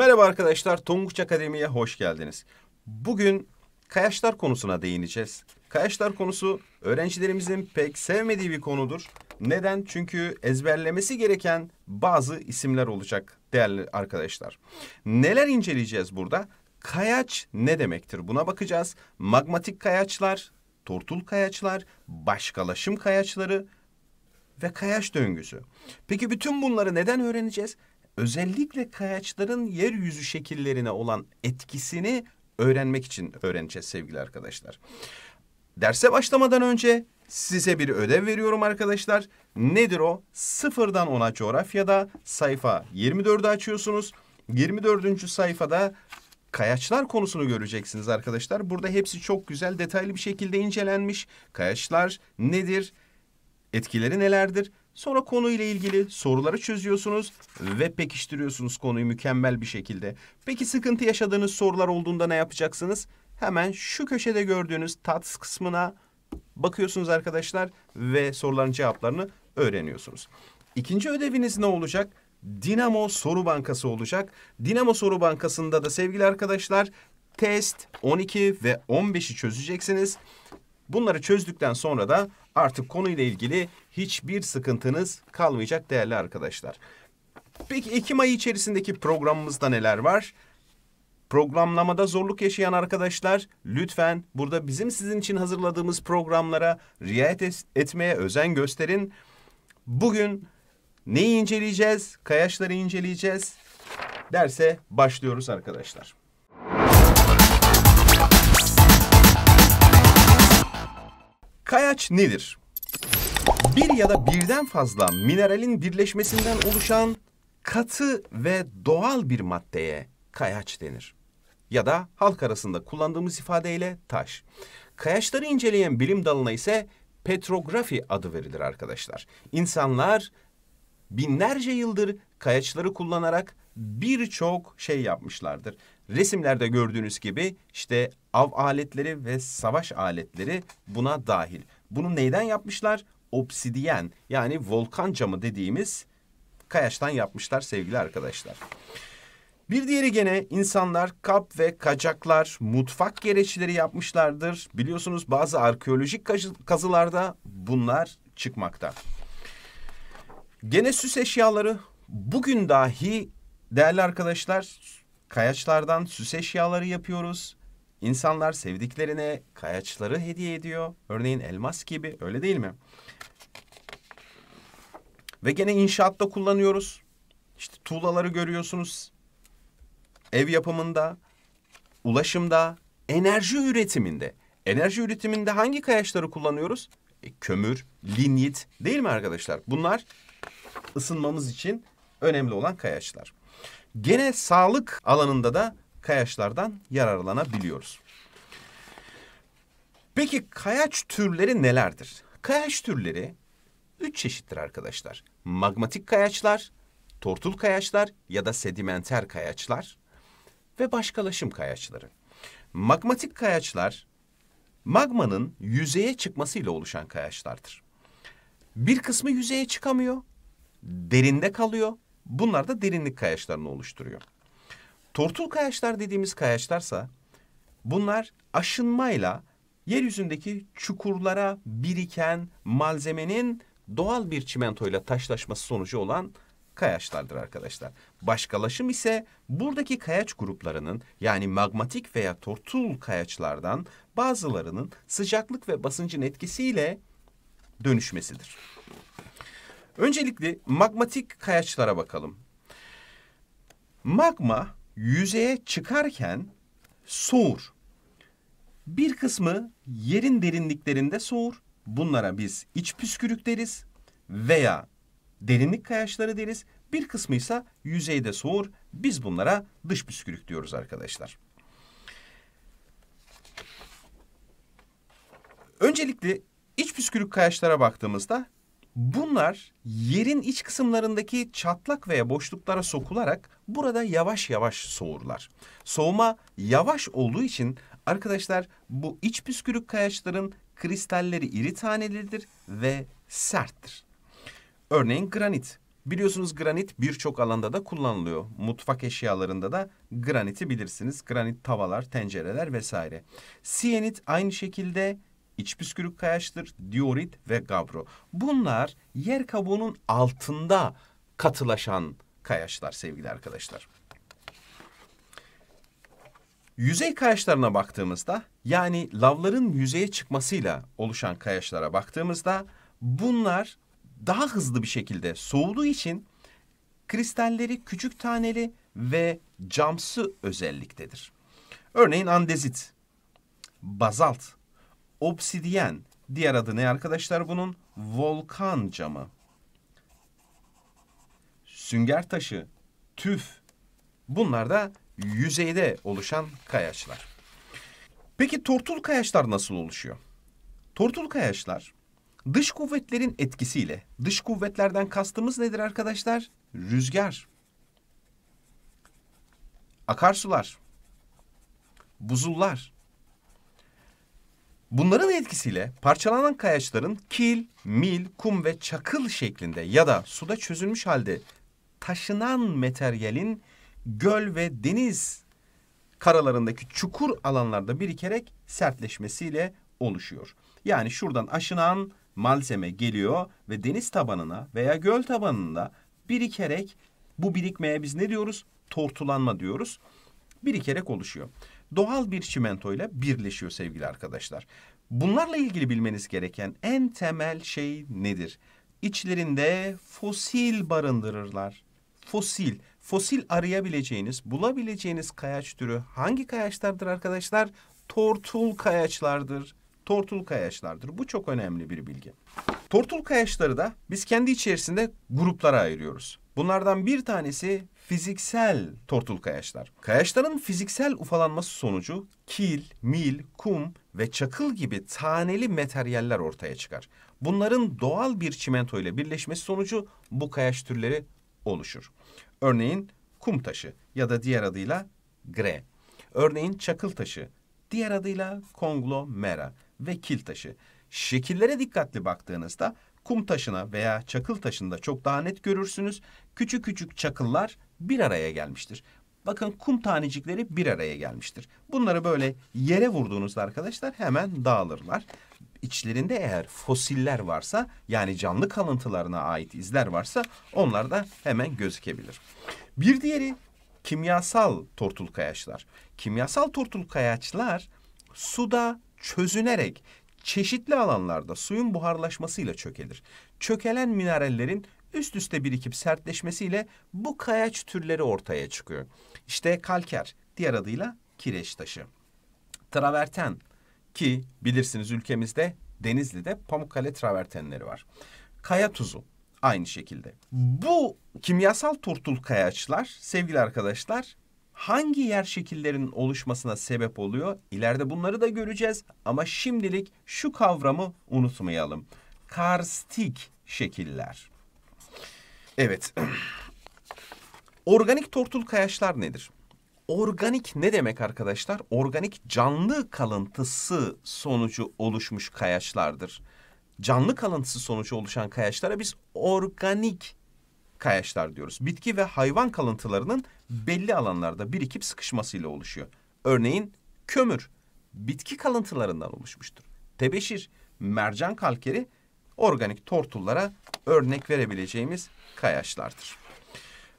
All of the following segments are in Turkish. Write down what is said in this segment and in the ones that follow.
Merhaba arkadaşlar, Tonguç Akademi'ye hoş geldiniz. Bugün kayaçlar konusuna değineceğiz. Kayaçlar konusu öğrencilerimizin pek sevmediği bir konudur. Neden? Çünkü ezberlemesi gereken bazı isimler olacak değerli arkadaşlar. Neler inceleyeceğiz burada? Kayaç ne demektir? Buna bakacağız. Magmatik kayaçlar, tortul kayaçlar, başkalaşım kayaçları ve kayaç döngüsü. Peki bütün bunları neden öğreneceğiz? özellikle kayaçların yeryüzü şekillerine olan etkisini öğrenmek için öğreneceğiz sevgili arkadaşlar. Derse başlamadan önce size bir ödev veriyorum arkadaşlar. Nedir o? Sıfırdan ona coğrafyada sayfa 24'ü açıyorsunuz. 24. sayfada kayaçlar konusunu göreceksiniz arkadaşlar. Burada hepsi çok güzel detaylı bir şekilde incelenmiş. Kayaçlar nedir? Etkileri nelerdir? Sonra konuyla ilgili soruları çözüyorsunuz ve pekiştiriyorsunuz konuyu mükemmel bir şekilde. Peki sıkıntı yaşadığınız sorular olduğunda ne yapacaksınız? Hemen şu köşede gördüğünüz tats kısmına bakıyorsunuz arkadaşlar ve soruların cevaplarını öğreniyorsunuz. İkinci ödeviniz ne olacak? Dinamo Soru Bankası olacak. Dinamo Soru Bankası'nda da sevgili arkadaşlar test 12 ve 15'i çözeceksiniz. Bunları çözdükten sonra da artık konuyla ilgili hiçbir sıkıntınız kalmayacak değerli arkadaşlar. Peki Ekim ayı içerisindeki programımızda neler var? Programlamada zorluk yaşayan arkadaşlar lütfen burada bizim sizin için hazırladığımız programlara riayet etmeye özen gösterin. Bugün neyi inceleyeceğiz? Kayaçları inceleyeceğiz. Derse başlıyoruz arkadaşlar. Kayaç nedir? bir ya da birden fazla mineralin birleşmesinden oluşan katı ve doğal bir maddeye kayaç denir. Ya da halk arasında kullandığımız ifadeyle taş. Kayaçları inceleyen bilim dalına ise petrografi adı verilir arkadaşlar. İnsanlar binlerce yıldır kayaçları kullanarak birçok şey yapmışlardır. Resimlerde gördüğünüz gibi işte av aletleri ve savaş aletleri buna dahil. Bunu neyden yapmışlar? obsidiyen yani volkan camı dediğimiz kayaçtan yapmışlar sevgili arkadaşlar. Bir diğeri gene insanlar kap ve kacaklar, mutfak gereçleri yapmışlardır. Biliyorsunuz bazı arkeolojik kazılarda bunlar çıkmakta. Gene süs eşyaları bugün dahi değerli arkadaşlar kayaçlardan süs eşyaları yapıyoruz. İnsanlar sevdiklerine kayaçları hediye ediyor. Örneğin elmas gibi öyle değil mi? Ve gene inşaatta kullanıyoruz. İşte tuğlaları görüyorsunuz. Ev yapımında, ulaşımda, enerji üretiminde. Enerji üretiminde hangi kayaçları kullanıyoruz? E, kömür, linyit değil mi arkadaşlar? Bunlar ısınmamız için önemli olan kayaçlar. Gene sağlık alanında da kayaçlardan yararlanabiliyoruz. Peki kayaç türleri nelerdir? Kayaç türleri üç çeşittir arkadaşlar. Magmatik kayaçlar, tortul kayaçlar ya da sedimenter kayaçlar ve başkalaşım kayaçları. Magmatik kayaçlar magmanın yüzeye çıkmasıyla oluşan kayaçlardır. Bir kısmı yüzeye çıkamıyor, derinde kalıyor. Bunlar da derinlik kayaçlarını oluşturuyor. Tortul kayaçlar dediğimiz kayaçlarsa bunlar aşınmayla yeryüzündeki çukurlara biriken malzemenin doğal bir çimentoyla taşlaşması sonucu olan kayaçlardır arkadaşlar. Başkalaşım ise buradaki kayaç gruplarının yani magmatik veya tortul kayaçlardan bazılarının sıcaklık ve basıncın etkisiyle dönüşmesidir. Öncelikle magmatik kayaçlara bakalım. Magma yüzeye çıkarken soğur. Bir kısmı yerin derinliklerinde soğur. Bunlara biz iç püskürük deriz veya derinlik kayaçları deriz. Bir kısmı ise yüzeyde soğur. Biz bunlara dış püskürük diyoruz arkadaşlar. Öncelikle iç püskürük kayaçlara baktığımızda Bunlar yerin iç kısımlarındaki çatlak veya boşluklara sokularak burada yavaş yavaş soğurlar. Soğuma yavaş olduğu için arkadaşlar bu iç püskürük kayaçların kristalleri iri tanelidir ve serttir. Örneğin granit. Biliyorsunuz granit birçok alanda da kullanılıyor. Mutfak eşyalarında da graniti bilirsiniz. Granit tavalar, tencereler vesaire. Siyenit aynı şekilde iç püskürük kayaçtır, diorit ve gabro. Bunlar yer kabuğunun altında katılaşan kayaçlar sevgili arkadaşlar. Yüzey kayaçlarına baktığımızda yani lavların yüzeye çıkmasıyla oluşan kayaçlara baktığımızda bunlar daha hızlı bir şekilde soğuduğu için kristalleri küçük taneli ve camsı özelliktedir. Örneğin andezit, bazalt obsidyen. Diğer adı ne arkadaşlar bunun? Volkan camı. Sünger taşı, tüf. Bunlar da yüzeyde oluşan kayaçlar. Peki tortul kayaçlar nasıl oluşuyor? Tortul kayaçlar dış kuvvetlerin etkisiyle, dış kuvvetlerden kastımız nedir arkadaşlar? Rüzgar, akarsular, buzullar, Bunların etkisiyle parçalanan kayaçların kil, mil, kum ve çakıl şeklinde ya da suda çözülmüş halde taşınan materyalin göl ve deniz karalarındaki çukur alanlarda birikerek sertleşmesiyle oluşuyor. Yani şuradan aşınan malzeme geliyor ve deniz tabanına veya göl tabanında birikerek bu birikmeye biz ne diyoruz? Tortulanma diyoruz. Birikerek oluşuyor doğal bir çimento ile birleşiyor sevgili arkadaşlar. Bunlarla ilgili bilmeniz gereken en temel şey nedir? İçlerinde fosil barındırırlar. Fosil, fosil arayabileceğiniz, bulabileceğiniz kayaç türü hangi kayaçlardır arkadaşlar? Tortul kayaçlardır. Tortul kayaçlardır. Bu çok önemli bir bilgi. Tortul kayaçları da biz kendi içerisinde gruplara ayırıyoruz. Bunlardan bir tanesi fiziksel tortul kayaçlar. Kayaçların fiziksel ufalanması sonucu kil, mil, kum ve çakıl gibi taneli materyaller ortaya çıkar. Bunların doğal bir çimento ile birleşmesi sonucu bu kayaç türleri oluşur. Örneğin kum taşı ya da diğer adıyla gre. Örneğin çakıl taşı, diğer adıyla konglomera ve kil taşı. Şekillere dikkatli baktığınızda kum taşına veya çakıl taşında çok daha net görürsünüz. Küçük küçük çakıllar bir araya gelmiştir. Bakın kum tanecikleri bir araya gelmiştir. Bunları böyle yere vurduğunuzda arkadaşlar hemen dağılırlar. İçlerinde eğer fosiller varsa yani canlı kalıntılarına ait izler varsa onlar da hemen gözükebilir. Bir diğeri kimyasal tortul kayaçlar. Kimyasal tortul kayaçlar suda çözünerek çeşitli alanlarda suyun buharlaşmasıyla çökelir. Çökelen minerallerin üst üste birikip sertleşmesiyle bu kayaç türleri ortaya çıkıyor. İşte kalker, diğer adıyla kireç taşı. Traverten ki bilirsiniz ülkemizde Denizli'de Pamukkale travertenleri var. Kaya tuzu aynı şekilde. Bu kimyasal tortul kayaçlar sevgili arkadaşlar hangi yer şekillerinin oluşmasına sebep oluyor? İleride bunları da göreceğiz ama şimdilik şu kavramı unutmayalım. Karstik şekiller. Evet. Organik tortul kayaçlar nedir? Organik ne demek arkadaşlar? Organik canlı kalıntısı sonucu oluşmuş kayaçlardır. Canlı kalıntısı sonucu oluşan kayaçlara biz organik kayaçlar diyoruz. Bitki ve hayvan kalıntılarının belli alanlarda birikip sıkışmasıyla oluşuyor. Örneğin kömür bitki kalıntılarından oluşmuştur. Tebeşir, mercan kalkeri organik tortullara örnek verebileceğimiz kayaçlardır.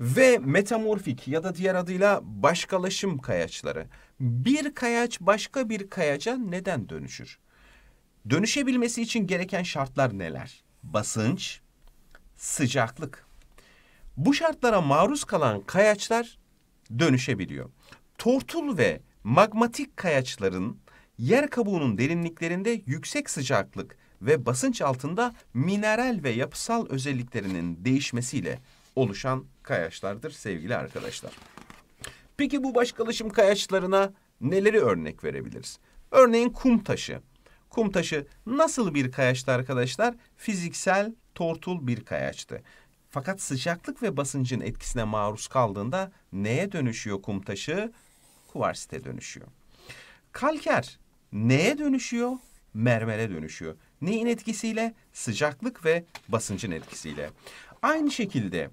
Ve metamorfik ya da diğer adıyla başkalaşım kayaçları. Bir kayaç başka bir kayaca neden dönüşür? Dönüşebilmesi için gereken şartlar neler? Basınç, sıcaklık, bu şartlara maruz kalan kayaçlar dönüşebiliyor. Tortul ve magmatik kayaçların yer kabuğunun derinliklerinde yüksek sıcaklık ve basınç altında mineral ve yapısal özelliklerinin değişmesiyle oluşan kayaçlardır sevgili arkadaşlar. Peki bu başkalaşım kayaçlarına neleri örnek verebiliriz? Örneğin kum taşı. Kum taşı nasıl bir kayaçtı arkadaşlar? Fiziksel tortul bir kayaçtı. Fakat sıcaklık ve basıncın etkisine maruz kaldığında neye dönüşüyor kum taşı? Kuvarsite dönüşüyor. Kalker neye dönüşüyor? Mermere dönüşüyor. Neyin etkisiyle? Sıcaklık ve basıncın etkisiyle. Aynı şekilde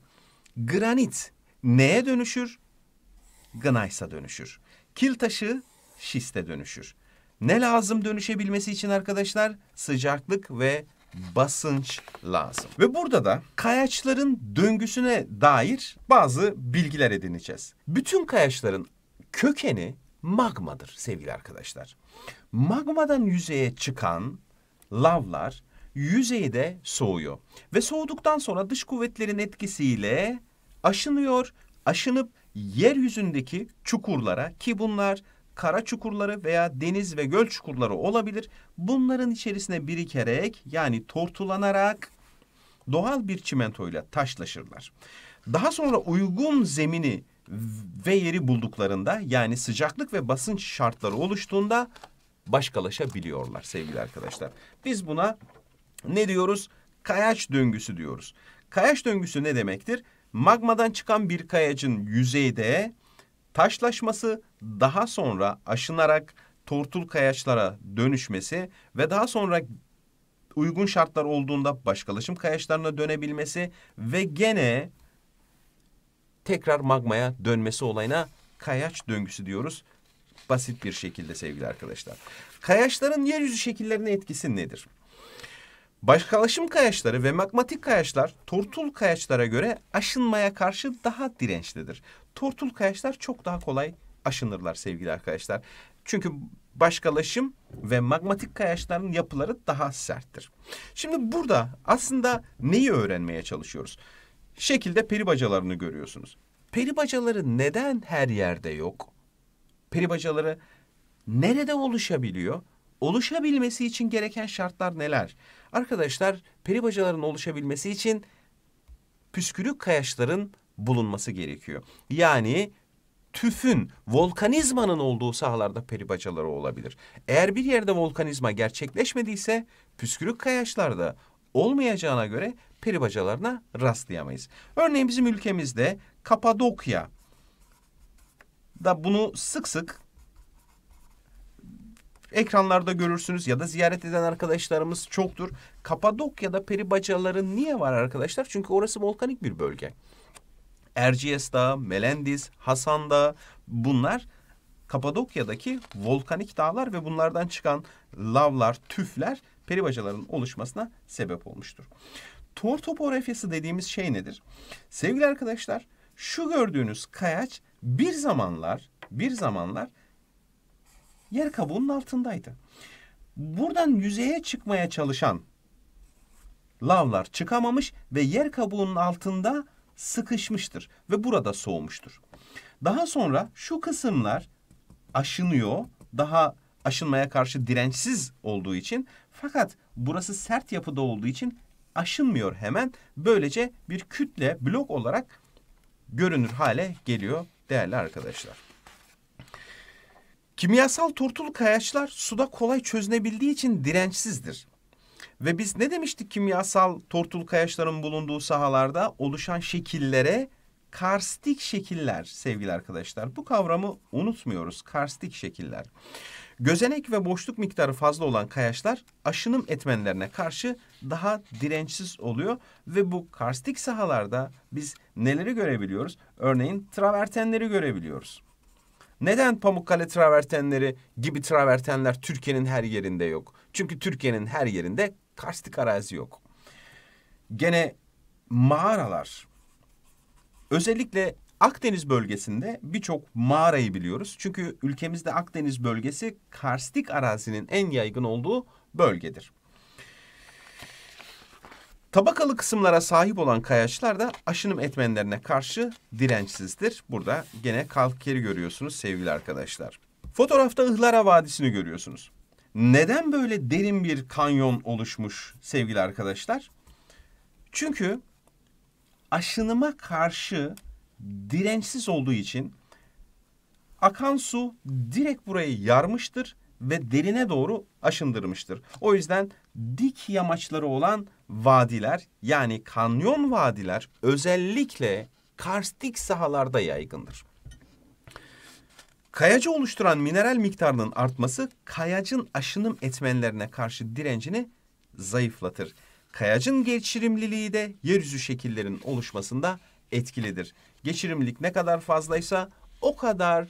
granit neye dönüşür? Gnaysa dönüşür. Kil taşı şiste dönüşür. Ne lazım dönüşebilmesi için arkadaşlar? Sıcaklık ve basınç lazım. Ve burada da kayaçların döngüsüne dair bazı bilgiler edineceğiz. Bütün kayaçların kökeni magmadır sevgili arkadaşlar. Magmadan yüzeye çıkan lavlar yüzeyde soğuyor ve soğuduktan sonra dış kuvvetlerin etkisiyle aşınıyor, aşınıp yeryüzündeki çukurlara ki bunlar kara çukurları veya deniz ve göl çukurları olabilir. Bunların içerisine birikerek yani tortulanarak doğal bir çimentoyla taşlaşırlar. Daha sonra uygun zemini ve yeri bulduklarında yani sıcaklık ve basınç şartları oluştuğunda başkalaşabiliyorlar sevgili arkadaşlar. Biz buna ne diyoruz? Kayaç döngüsü diyoruz. Kayaç döngüsü ne demektir? Magmadan çıkan bir kayacın yüzeyde taşlaşması daha sonra aşınarak tortul kayaçlara dönüşmesi ve daha sonra uygun şartlar olduğunda başkalaşım kayaçlarına dönebilmesi ve gene tekrar magmaya dönmesi olayına kayaç döngüsü diyoruz. Basit bir şekilde sevgili arkadaşlar. Kayaçların yeryüzü şekillerine etkisi nedir? Başkalaşım kayaçları ve magmatik kayaçlar tortul kayaçlara göre aşınmaya karşı daha dirençlidir tortul kayaçlar çok daha kolay aşınırlar sevgili arkadaşlar. Çünkü başkalaşım ve magmatik kayaçların yapıları daha serttir. Şimdi burada aslında neyi öğrenmeye çalışıyoruz? Şekilde peri bacalarını görüyorsunuz. Peri bacaları neden her yerde yok? Peri bacaları nerede oluşabiliyor? Oluşabilmesi için gereken şartlar neler? Arkadaşlar peri bacaların oluşabilmesi için püskürük kayaçların bulunması gerekiyor. Yani tüfün, volkanizmanın olduğu sahalarda peri bacaları olabilir. Eğer bir yerde volkanizma gerçekleşmediyse püskürük kayaçlarda olmayacağına göre peri bacalarına rastlayamayız. Örneğin bizim ülkemizde Kapadokya da bunu sık sık ekranlarda görürsünüz ya da ziyaret eden arkadaşlarımız çoktur. Kapadokya'da peri bacaları niye var arkadaşlar? Çünkü orası volkanik bir bölge. Erciyes Dağı, Melendiz, Hasan Dağı bunlar Kapadokya'daki volkanik dağlar ve bunlardan çıkan lavlar, tüfler peribacaların oluşmasına sebep olmuştur. Tor topografyası dediğimiz şey nedir? Sevgili arkadaşlar şu gördüğünüz kayaç bir zamanlar bir zamanlar yer kabuğunun altındaydı. Buradan yüzeye çıkmaya çalışan lavlar çıkamamış ve yer kabuğunun altında sıkışmıştır ve burada soğumuştur. Daha sonra şu kısımlar aşınıyor. Daha aşınmaya karşı dirençsiz olduğu için fakat burası sert yapıda olduğu için aşınmıyor hemen. Böylece bir kütle blok olarak görünür hale geliyor değerli arkadaşlar. Kimyasal tortul kayaçlar suda kolay çözünebildiği için dirençsizdir. Ve biz ne demiştik kimyasal tortul kayaçların bulunduğu sahalarda oluşan şekillere karstik şekiller sevgili arkadaşlar. Bu kavramı unutmuyoruz. Karstik şekiller. Gözenek ve boşluk miktarı fazla olan kayaçlar aşınım etmenlerine karşı daha dirençsiz oluyor ve bu karstik sahalarda biz neleri görebiliyoruz? Örneğin travertenleri görebiliyoruz. Neden Pamukkale travertenleri gibi travertenler Türkiye'nin her yerinde yok? Çünkü Türkiye'nin her yerinde karstik arazi yok. Gene mağaralar. Özellikle Akdeniz bölgesinde birçok mağarayı biliyoruz. Çünkü ülkemizde Akdeniz bölgesi karstik arazinin en yaygın olduğu bölgedir. Tabakalı kısımlara sahip olan kayaçlar da aşınım etmenlerine karşı dirençsizdir. Burada gene kalkeri görüyorsunuz sevgili arkadaşlar. Fotoğrafta Ihlara Vadisi'ni görüyorsunuz. Neden böyle derin bir kanyon oluşmuş sevgili arkadaşlar? Çünkü aşınıma karşı dirençsiz olduğu için akan su direkt buraya yarmıştır ve derine doğru aşındırmıştır. O yüzden dik yamaçları olan vadiler yani kanyon vadiler özellikle karstik sahalarda yaygındır. Kayacı oluşturan mineral miktarının artması kayacın aşınım etmenlerine karşı direncini zayıflatır. Kayacın geçirimliliği de yeryüzü şekillerinin oluşmasında etkilidir. Geçirimlilik ne kadar fazlaysa o kadar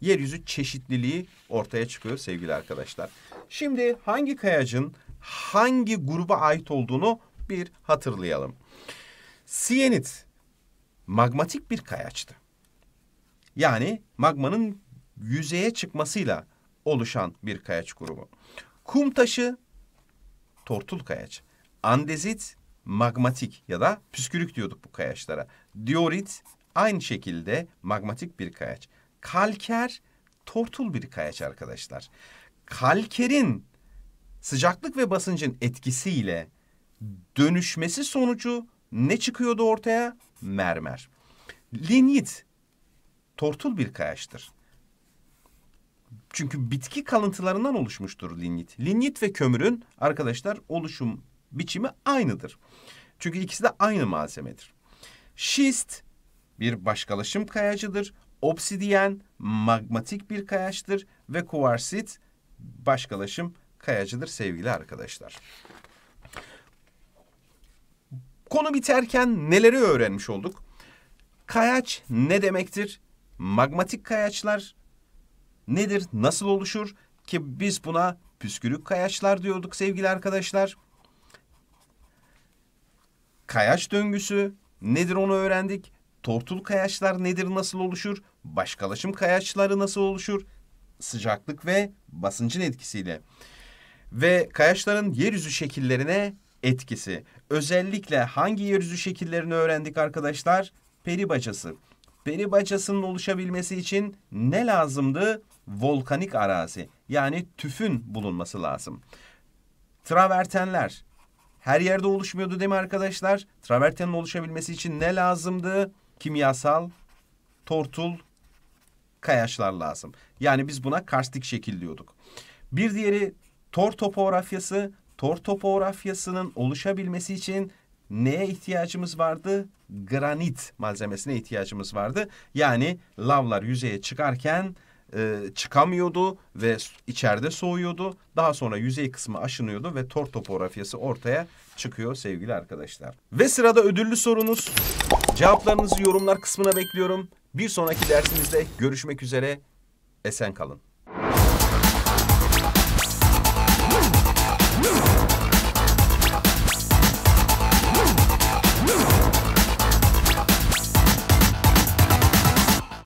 yeryüzü çeşitliliği ortaya çıkıyor sevgili arkadaşlar. Şimdi hangi kayacın hangi gruba ait olduğunu bir hatırlayalım. Siyenit magmatik bir kayaçtı. Yani magmanın yüzeye çıkmasıyla oluşan bir kayaç grubu. Kum taşı, tortul kayaç. Andezit, magmatik ya da püskürük diyorduk bu kayaçlara. Diorit aynı şekilde magmatik bir kayaç. Kalker, tortul bir kayaç arkadaşlar. Kalkerin sıcaklık ve basıncın etkisiyle dönüşmesi sonucu ne çıkıyordu ortaya? Mermer. Linyit tortul bir kayaçtır. Çünkü bitki kalıntılarından oluşmuştur linyit. Linyit ve kömürün arkadaşlar oluşum biçimi aynıdır. Çünkü ikisi de aynı malzemedir. Şist bir başkalaşım kayacıdır. Obsidiyen magmatik bir kayaçtır ve kuvarsit başkalaşım kayacıdır sevgili arkadaşlar. Konu biterken neleri öğrenmiş olduk? Kayaç ne demektir? magmatik kayaçlar nedir, nasıl oluşur ki biz buna püskürük kayaçlar diyorduk sevgili arkadaşlar. Kayaç döngüsü nedir onu öğrendik. Tortul kayaçlar nedir, nasıl oluşur? Başkalaşım kayaçları nasıl oluşur? Sıcaklık ve basıncın etkisiyle. Ve kayaçların yeryüzü şekillerine etkisi. Özellikle hangi yeryüzü şekillerini öğrendik arkadaşlar? Peri bacası. Peri baçasının oluşabilmesi için ne lazımdı? Volkanik arazi yani tüfün bulunması lazım. Travertenler her yerde oluşmuyordu değil mi arkadaşlar? Travertenin oluşabilmesi için ne lazımdı? Kimyasal, tortul, kayaçlar lazım. Yani biz buna karstik şekil diyorduk. Bir diğeri tor topografyası. Tor topografyasının oluşabilmesi için neye ihtiyacımız vardı? Granit malzemesine ihtiyacımız vardı. Yani lavlar yüzeye çıkarken e, çıkamıyordu ve içeride soğuyordu. Daha sonra yüzey kısmı aşınıyordu ve tor topografyası ortaya çıkıyor sevgili arkadaşlar. Ve sırada ödüllü sorunuz. Cevaplarınızı yorumlar kısmına bekliyorum. Bir sonraki dersimizde görüşmek üzere. Esen kalın.